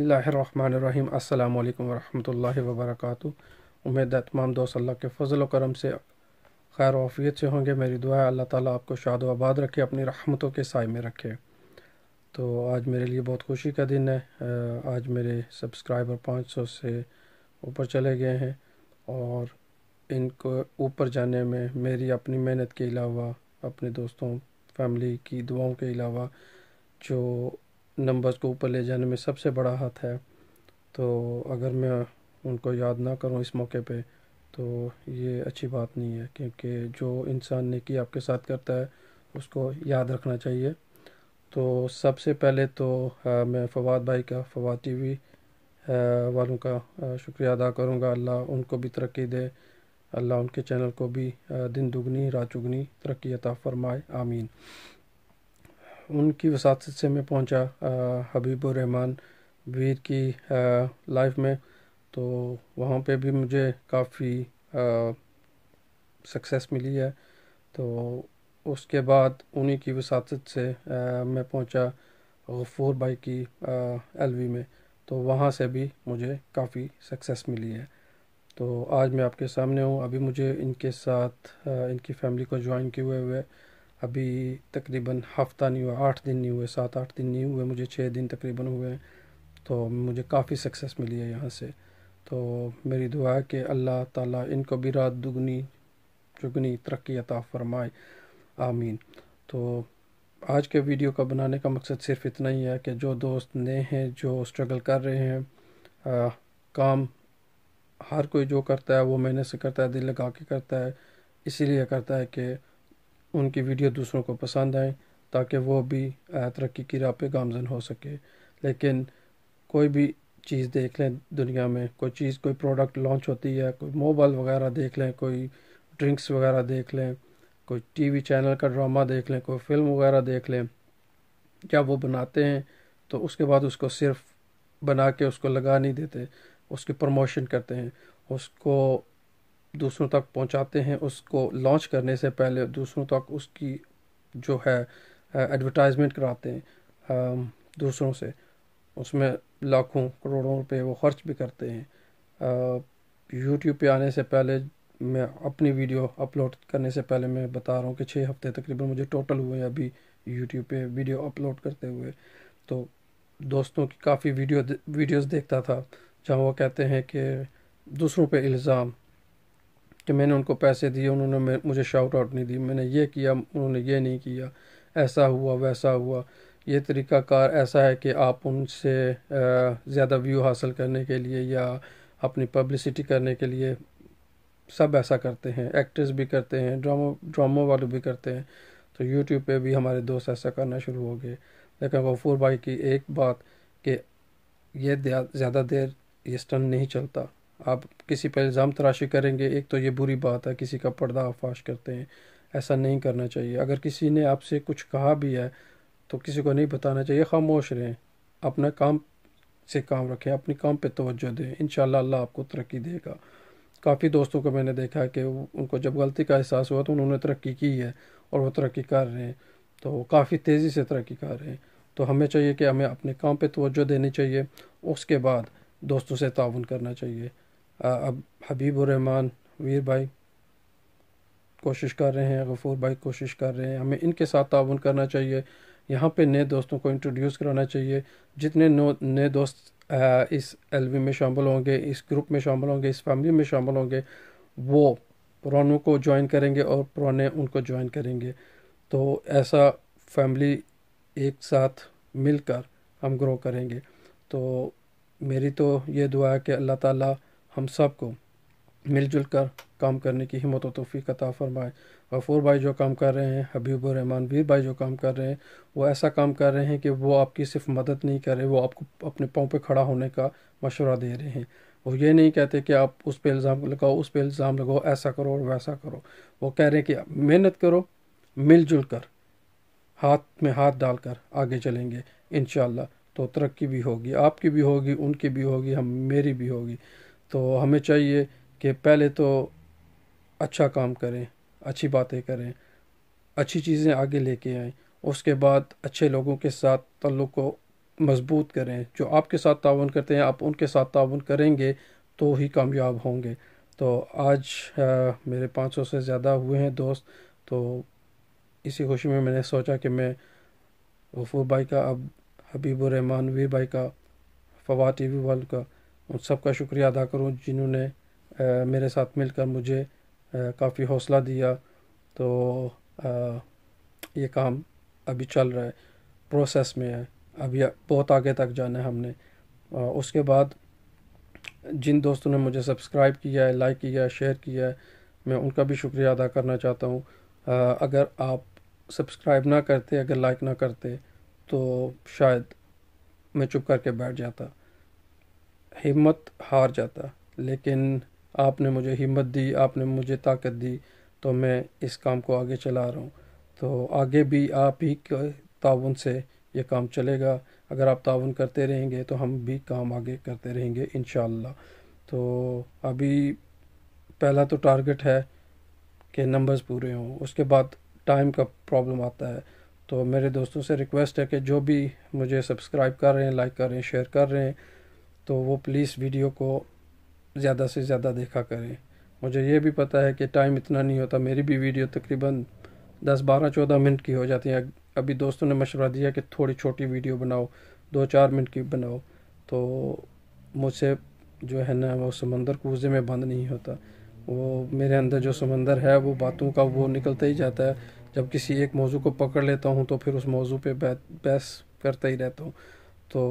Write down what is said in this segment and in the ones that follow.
बसमीम् अल्लाम वरहमल वबरक उम्मीद है तमाम दोस्त अल्लाह के फजल करम से खैर वफ़ीत से होंगे मेरी दुआ है अल्लाह ताला आपको शाद व आबाद रखे अपनी रहमतों के साय में रखे तो आज मेरे लिए बहुत खुशी का दिन है आज मेरे सब्सक्राइबर 500 से ऊपर चले गए हैं और इनको ऊपर जाने में मेरी अपनी मेहनत के अलावा अपने दोस्तों फैमिली की दुआओं के अलावा जो नंबर्स को ऊपर ले जाने में सबसे बड़ा हाथ है तो अगर मैं उनको याद ना करूँ इस मौके पे तो ये अच्छी बात नहीं है क्योंकि जो इंसान नेकी आपके साथ करता है उसको याद रखना चाहिए तो सबसे पहले तो आ, मैं फवाद भाई का फवाद टी वी वालों का शुक्रिया अदा करूँगा अल्लाह उनको भी तरक्की दे अल्लाह उनके चैनल को भी आ, दिन दुगनी रात चुगनी तरक्की अता फरमाए आमीन उनकी वसात से मैं पहुंचा हबीबरहमान वीर की लाइफ में तो वहाँ पे भी मुझे काफ़ी सक्सेस मिली है तो उसके बाद उन्हीं की वसात से आ, मैं पहुंचा गफूर भाई की एलवी में तो वहाँ से भी मुझे काफ़ी सक्सेस मिली है तो आज मैं आपके सामने हूँ अभी मुझे इनके साथ आ, इनकी फैमिली को ज्वाइन किए हुए हुए अभी तकरीबन हफ्ता नहीं हुआ आठ दिन नहीं हुए सात आठ दिन नहीं हुए मुझे छः दिन तकरीबन हुए तो मुझे काफ़ी सक्सेस मिली है यहाँ से तो मेरी दुआ है कि अल्लाह ताला इनको भी रात दुगनी चुगनी तरक्की अता फरमाए आमीन तो आज के वीडियो का बनाने का मकसद सिर्फ इतना ही है कि जो दोस्त नए हैं जो स्ट्रगल कर रहे हैं आ, काम हर कोई जो करता है वो मेहनत से करता है दिल लगा के करता है इसीलिए करता है कि उनकी वीडियो दूसरों को पसंद आए ताकि वो भी तरक्की की राह पे गामजन हो सके लेकिन कोई भी चीज़ देख लें दुनिया में कोई चीज़ कोई प्रोडक्ट लॉन्च होती है कोई मोबाइल वगैरह देख लें कोई ड्रिंक्स वगैरह देख लें कोई टीवी चैनल का ड्रामा देख लें कोई फिल्म वगैरह देख लें जब वो बनाते हैं तो उसके बाद उसको सिर्फ बना के उसको लगा नहीं देते उसकी प्रमोशन करते हैं उसको दूसरों तक पहुंचाते हैं उसको लॉन्च करने से पहले दूसरों तक उसकी जो है एडवर्टाइजमेंट कराते हैं दूसरों से उसमें लाखों करोड़ों रुपए वो खर्च भी करते हैं यूट्यूब पे आने से पहले मैं अपनी वीडियो अपलोड करने से पहले मैं बता रहा हूँ कि छः हफ्ते तकरीबन मुझे टोटल हुए अभी यूट्यूब पे वीडियो अपलोड करते हुए तो दोस्तों की काफ़ी वीडियो वीडियोस देखता था जहाँ वो कहते हैं कि दूसरों पे इल्ज़ाम कि मैंने उनको पैसे दिए उन्होंने मुझे शाउट आउट नहीं दी मैंने ये किया उन्होंने ये नहीं किया ऐसा हुआ वैसा हुआ ये तरीका कार ऐसा है कि आप उनसे ज़्यादा व्यू हासिल करने के लिए या अपनी पब्लिसिटी करने के लिए सब ऐसा करते हैं एक्टर्स भी करते हैं ड्रामो ड्रामो वाले भी करते हैं तो यूट्यूब पे भी हमारे दोस्त ऐसा करना शुरू हो गए लेकिन गफूर भाई की एक बात कि ये ज़्यादा देर ये स्टन नहीं चलता आप किसी पर इल्ज़ाम तराशी करेंगे एक तो ये बुरी बात है किसी का पर्दा आफाश करते हैं ऐसा नहीं करना चाहिए अगर किसी ने आपसे कुछ कहा भी है तो किसी को नहीं बताना चाहिए खामोश रहें अपना काम से काम रखें अपने काम पे तवज्जो दें इन अल्लाह आपको तरक्की देगा काफ़ी दोस्तों को मैंने देखा है कि उनको जब गलती का एहसास हुआ तो उन्होंने तरक्की की है और वो तरक्की कर रहे हैं तो काफ़ी तेज़ी से तरक्की कर रहे हैं तो हमें चाहिए कि हमें अपने काम पर तवज्जो देनी चाहिए उसके बाद दोस्तों से ताउन करना चाहिए अब रहमान वीर भाई कोशिश कर रहे हैं गफूर भाई कोशिश कर रहे हैं हमें इनके साथ ताउन करना चाहिए यहाँ पे नए दोस्तों को इंट्रोड्यूस कराना चाहिए जितने नए दोस्त इस एलवी में शामिल होंगे इस ग्रुप में शामिल होंगे इस फैमिली में शामिल होंगे वो पुरानों को ज्वाइन करेंगे और पुराने उनको ज्वाइन करेंगे तो ऐसा फैमिली एक साथ मिलकर हम ग्रो करेंगे तो मेरी तो ये दुआ है कि अल्लाह ताला हम सब को मिलजुल कर काम करने की हिम्मत व तोफ़ी कता फरमाए गफूर भाई जो काम कर रहे हैं हबीबरहमान वीर भाई जो काम कर रहे हैं वो ऐसा काम कर रहे हैं कि वो आपकी सिर्फ मदद नहीं कर रहे वो आपको अपने पाँव पे खड़ा होने का मशवरा दे रहे हैं वो ये नहीं कहते कि आप उस पर इल्ज़ाम लगाओ उस पर इल्ज़ाम लगाओ ऐसा करो और वैसा करो वो कह रहे हैं कि मेहनत करो मिलजुल कर हाथ में हाथ डालकर आगे चलेंगे इन तो तरक्की भी होगी आपकी भी होगी उनकी भी होगी हम मेरी भी होगी तो हमें चाहिए कि पहले तो अच्छा काम करें अच्छी बातें करें अच्छी चीज़ें आगे लेके आएँ उसके बाद अच्छे लोगों के साथ तल्लुक़ को मजबूत करें जो आपके साथ ताउन करते हैं आप उनके साथ ताउन करेंगे तो ही कामयाब होंगे तो आज आ, मेरे 500 से ज़्यादा हुए हैं दोस्त तो इसी खुशी में मैंने सोचा कि मैं गफूर भाई का अब हबीबुररहमान वीर भाई का फवा टी वी वाल का उन सबका शुक्रिया अदा करूँ जिन्होंने मेरे साथ मिलकर मुझे काफ़ी हौसला दिया तो आ, ये काम अभी चल रहा है प्रोसेस में है अभी बहुत आगे तक जाना है हमने आ, उसके बाद जिन दोस्तों ने मुझे सब्सक्राइब किया है लाइक किया है शेयर किया है मैं उनका भी शुक्रिया अदा करना चाहता हूँ अगर आप सब्सक्राइब ना करते अगर लाइक ना करते तो शायद मैं चुप करके बैठ जाता हिम्मत हार जाता लेकिन आपने मुझे हिम्मत दी आपने मुझे ताकत दी तो मैं इस काम को आगे चला रहा हूँ तो आगे भी आप ही के ताउन से ये काम चलेगा अगर आप ताउन करते रहेंगे तो हम भी काम आगे करते रहेंगे इन तो अभी पहला तो टारगेट है कि नंबर्स पूरे हों उसके बाद टाइम का प्रॉब्लम आता है तो मेरे दोस्तों से रिक्वेस्ट है कि जो भी मुझे सब्सक्राइब कर रहे हैं लाइक कर रहे हैं शेयर कर रहे हैं तो वो प्लीज़ वीडियो को ज़्यादा से ज़्यादा देखा करें मुझे ये भी पता है कि टाइम इतना नहीं होता मेरी भी वीडियो तकरीबन दस बारह चौदह मिनट की हो जाती है अभी दोस्तों ने मशवरा दिया कि थोड़ी छोटी वीडियो बनाओ दो चार मिनट की बनाओ तो मुझसे जो है ना वो समंदर कूजे में बंद नहीं होता वो मेरे अंदर जो समंदर है वो बातों का वो निकलता ही जाता है जब किसी एक मौजू को पकड़ लेता हूँ तो फिर उस मौजू पर बहस करता ही रहता हूँ तो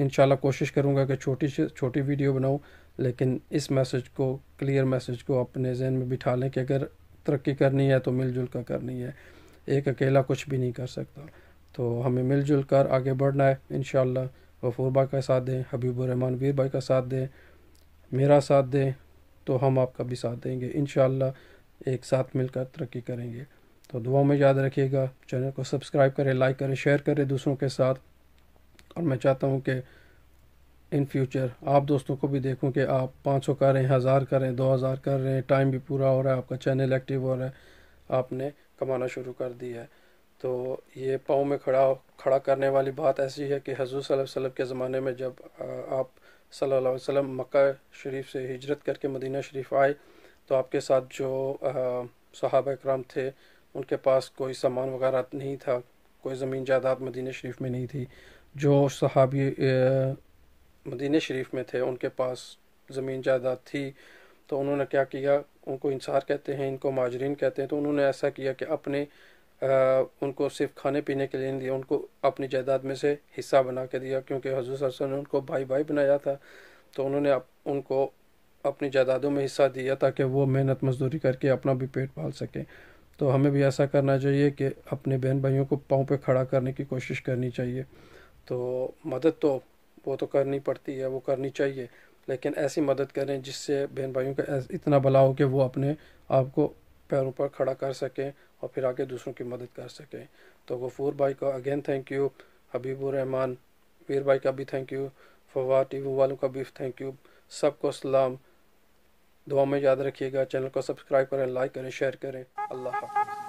इन कोशिश करूँगा कि छोटी छोटी वीडियो बनाऊँ लेकिन इस मैसेज को क्लियर मैसेज को अपने जहन में बिठा लें कि अगर तरक्की करनी है तो मिलजुल कर करनी है एक अकेला कुछ भी नहीं कर सकता तो हमें मिलजुल कर आगे बढ़ना है इन गफूर भाई का साथ दें हबीबरहमान वीर भाई का साथ दें मेरा साथ दें तो हम आपका भी साथ देंगे इन एक साथ मिलकर तरक्की करेंगे तो दुआ में याद रखिएगा चैनल को सब्सक्राइब करें लाइक करें शेयर करें दूसरों के साथ और मैं चाहता हूँ कि इन फ्यूचर आप दोस्तों को भी देखूँ कि आप 500 कर रहे हैं हज़ार कर रहे हैं दो हज़ार कर रहे हैं टाइम भी पूरा हो रहा है आपका चैनल एक्टिव हो रहा है आपने कमाना शुरू कर दिया है तो ये पाँव में खड़ा खड़ा करने वाली बात ऐसी है कि सल वसलम के ज़माने में जब आप सल्लल्लाहु अलैहि वसल्लम मक्का शरीफ से हिजरत करके मदीना शरीफ आए तो आपके साथ जो सहाब कराम थे उनके पास कोई सामान वगैरह नहीं था कोई ज़मीन जायदाद मदीना शरीफ में नहीं थी जो सहाबी मदीन शरीफ में थे उनके पास ज़मीन जायदाद थी तो उन्होंने क्या किया उनको इंसार कहते हैं इनको माजरीन कहते हैं तो उन्होंने ऐसा किया कि अपने आ, उनको सिर्फ खाने पीने के लिए नहीं दिया उनको अपनी जायदाद में से हिस्सा बना के दिया क्योंकि हजू सरसों ने उनको भाई भाई बनाया था तो उन्होंने अप, उनको अपनी जायदादों में हिस्सा दिया ताकि वो मेहनत मजदूरी करके अपना भी पेट पाल सकें तो हमें भी ऐसा करना चाहिए कि अपने बहन भाइयों को पाँव पर खड़ा करने की कोशिश करनी चाहिए तो मदद तो वो तो करनी पड़ती है वो करनी चाहिए लेकिन ऐसी मदद करें जिससे बहन भाइयों का इतना भला हो कि वो अपने आप को पैरों पर खड़ा कर सकें और फिर आगे दूसरों की मदद कर सकें तो गफूर भाई का again thank you Habiburrahman Veer भाई का भी thank you Fawad T V वालों का भी थैंक यू सबको सलाम दुआ में याद रखिएगा चैनल को सब्सक्राइब करें लाइक करें शेयर करें अल्लाह हाफिज़